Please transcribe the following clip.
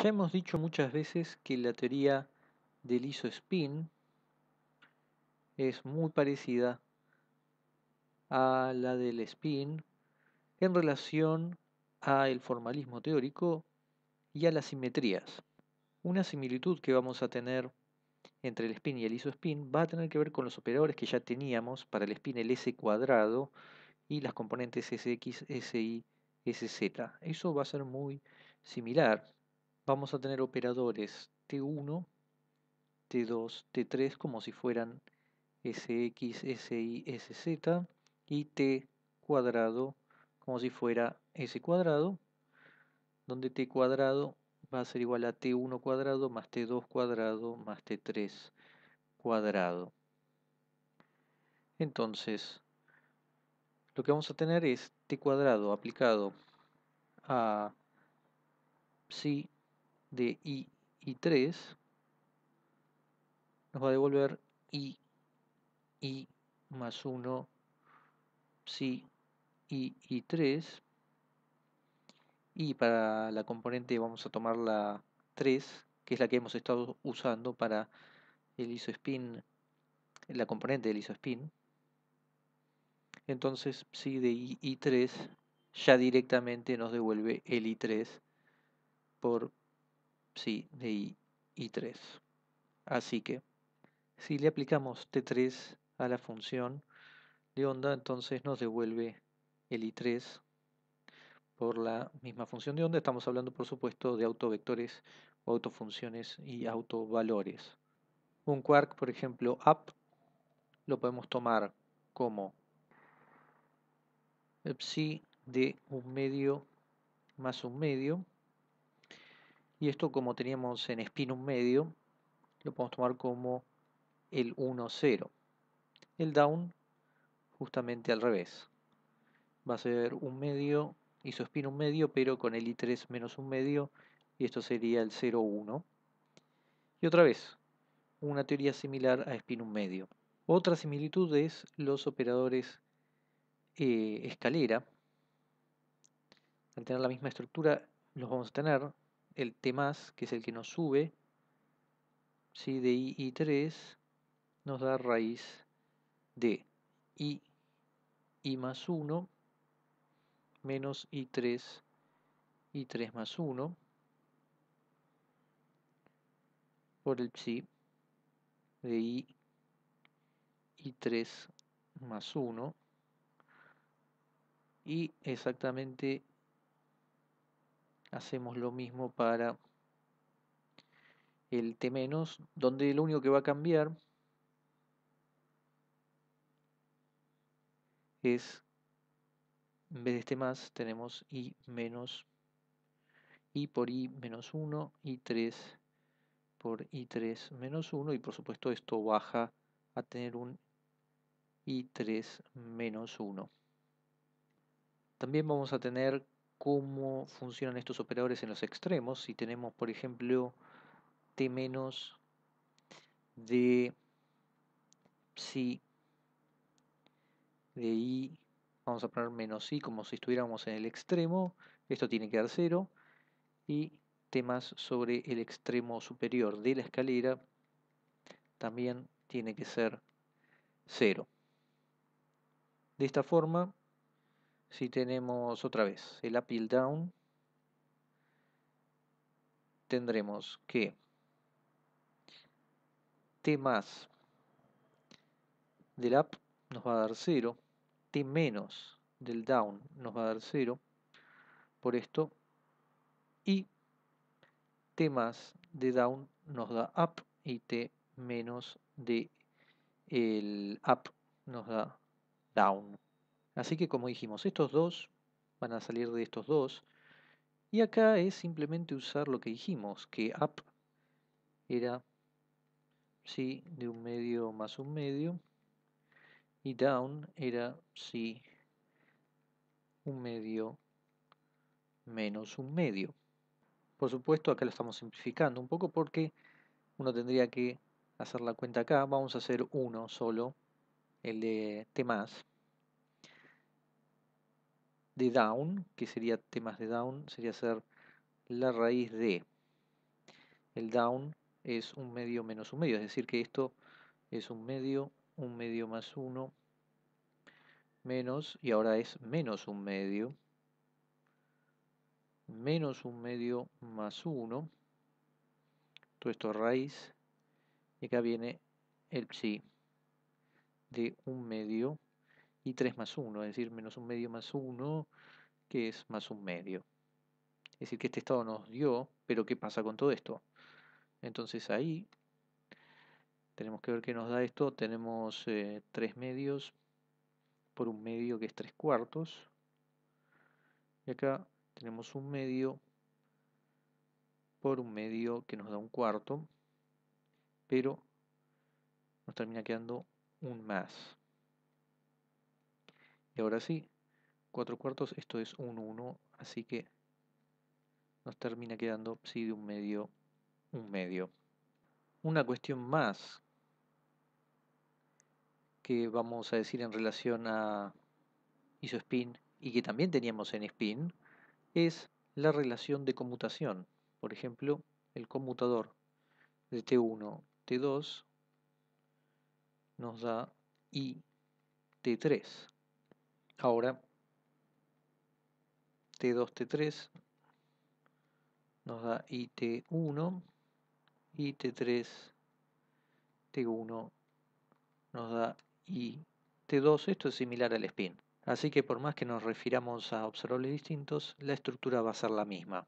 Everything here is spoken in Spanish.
Ya hemos dicho muchas veces que la teoría del isospin es muy parecida a la del spin en relación al formalismo teórico y a las simetrías. Una similitud que vamos a tener entre el spin y el isospin va a tener que ver con los operadores que ya teníamos para el spin el S cuadrado y las componentes SX, SI, SZ. Eso va a ser muy similar vamos a tener operadores T1, T2, T3 como si fueran SX, SI, SZ y T cuadrado como si fuera S cuadrado, donde T cuadrado va a ser igual a T1 cuadrado más T2 cuadrado más T3 cuadrado. Entonces, lo que vamos a tener es T cuadrado aplicado a psi de I i 3 nos va a devolver I, I más 1, si I y 3. Y para la componente vamos a tomar la 3, que es la que hemos estado usando para el isospin, la componente del isospin. Entonces psi de I y 3 ya directamente nos devuelve el I3 por de i 3 Así que, si le aplicamos t3 a la función de onda, entonces nos devuelve el i3 por la misma función de onda. Estamos hablando, por supuesto, de autovectores o autofunciones y autovalores. Un quark, por ejemplo, up, lo podemos tomar como psi de un medio más un medio y esto como teníamos en spin un medio, lo podemos tomar como el 1-0. El down justamente al revés. Va a ser un medio, hizo spin un medio, pero con el i3 menos un medio, y esto sería el 0-1. Y otra vez, una teoría similar a spin un medio. Otra similitud es los operadores eh, escalera. Al tener la misma estructura, los vamos a tener el T que es el que nos sube, si de I y 3 nos da raíz de I, I más 1 menos I3, I3 más 1 por el psi de I, I3 más 1 y exactamente hacemos lo mismo para el T menos, donde lo único que va a cambiar es, en vez de este más, tenemos I menos, I por I menos 1, I3 por I3 menos 1, y por supuesto esto baja a tener un I3 menos 1. También vamos a tener cómo funcionan estos operadores en los extremos. Si tenemos, por ejemplo, t menos de psi i, vamos a poner menos i como si estuviéramos en el extremo, esto tiene que dar cero, y t más sobre el extremo superior de la escalera también tiene que ser cero. De esta forma si tenemos otra vez el up y el down, tendremos que T más del up nos va a dar 0, T menos del down nos va a dar 0, por esto, y T más de down nos da up y T menos de el up nos da down. Así que como dijimos, estos dos van a salir de estos dos. Y acá es simplemente usar lo que dijimos, que up era si de un medio más un medio. Y down era sí un medio menos un medio. Por supuesto, acá lo estamos simplificando un poco porque uno tendría que hacer la cuenta acá. Vamos a hacer uno solo, el de T más de down, que sería temas de down, sería ser la raíz de. El down es un medio menos un medio, es decir, que esto es un medio, un medio más uno, menos, y ahora es menos un medio, menos un medio más uno, todo esto raíz, y acá viene el psi de un medio y 3 más 1, es decir, menos un medio más 1, que es más un medio. Es decir, que este estado nos dio, pero ¿qué pasa con todo esto? Entonces ahí tenemos que ver qué nos da esto. Tenemos 3 eh, medios por un medio que es 3 cuartos. Y acá tenemos un medio por un medio que nos da un cuarto, pero nos termina quedando un más. Y ahora sí, 4 cuartos, esto es 1, 1, así que nos termina quedando psi de un medio, un medio. Una cuestión más que vamos a decir en relación a isospin y que también teníamos en spin es la relación de conmutación. Por ejemplo, el conmutador de T1, T2 nos da I, T3. Ahora, T2, T3 nos da IT1 it 3 T1 nos da IT2. Esto es similar al spin. Así que por más que nos refiramos a observables distintos, la estructura va a ser la misma.